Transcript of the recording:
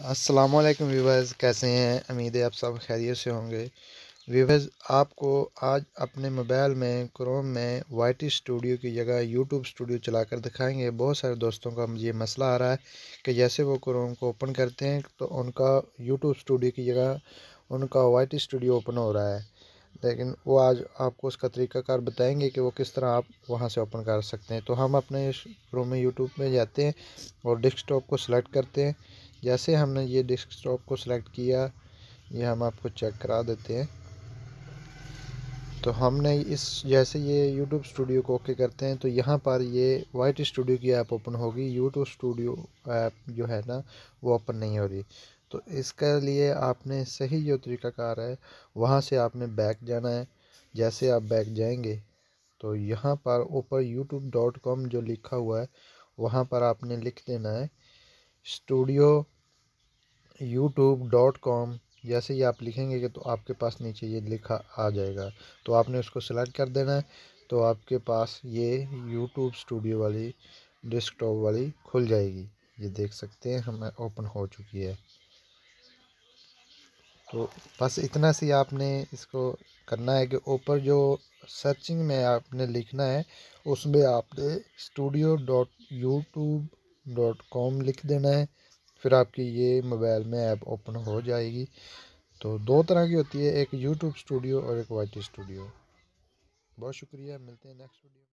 वालेकुम व्यूवर्स कैसे हैं उम्मीद है आप सब खैरियत से होंगे व्यूवर्स आपको आज अपने मोबाइल में क्रोम में वाइट स्टूडियो की जगह यूट्यूब स्टूडियो चलाकर दिखाएंगे बहुत सारे दोस्तों का मुझे मसला आ रहा है कि जैसे वो क्रोम को ओपन करते हैं तो उनका यूट्यूब स्टूडियो की जगह उनका वाइट स्टूडियो ओपन हो रहा है लेकिन वो आज आपको उसका तरीकाकार बताएंगे कि वो किस तरह आप वहाँ से ओपन कर सकते हैं तो हम अपने क्रोम में यूट्यूब में जाते हैं और डिस्कटॉप को सिलेक्ट करते हैं जैसे हमने ये डिस्कटॉप को सिलेक्ट किया ये हम आपको चेक करा देते हैं तो हमने इस जैसे ये यूट्यूब स्टूडियो को ओके करते हैं तो यहाँ पर ये वाइट स्टूडियो की ऐप ओपन होगी यूट्यूब स्टूडियो ऐप जो है ना वो ओपन नहीं हो रही तो इसके लिए आपने सही जो तरीकाकार है वहाँ से आपने बैक जाना है जैसे आप बैक जाएंगे तो यहाँ पर ऊपर यूट्यूब डॉट कॉम जो लिखा हुआ है वहाँ पर आपने लिख देना है स्टूडियो यूट्यूब डॉट कॉम जैसे ही आप लिखेंगे कि तो आपके पास नीचे ये लिखा आ जाएगा तो आपने उसको सेलेक्ट कर देना है तो आपके पास ये यूट्यूब स्टूडियो वाली डेस्कटॉप वाली खुल जाएगी ये देख सकते हैं हमें ओपन हो चुकी है तो बस इतना सी आपने इसको करना है कि ऊपर जो सर्चिंग में आपने लिखना है उसमें आपने studio dot YouTube dot com लिख देना है फिर आपकी ये मोबाइल में ऐप ओपन हो जाएगी तो दो तरह की होती है एक यूट्यूब स्टूडियो और एक वाइट स्टूडियो बहुत शुक्रिया मिलते हैं नेक्स्ट वीडियो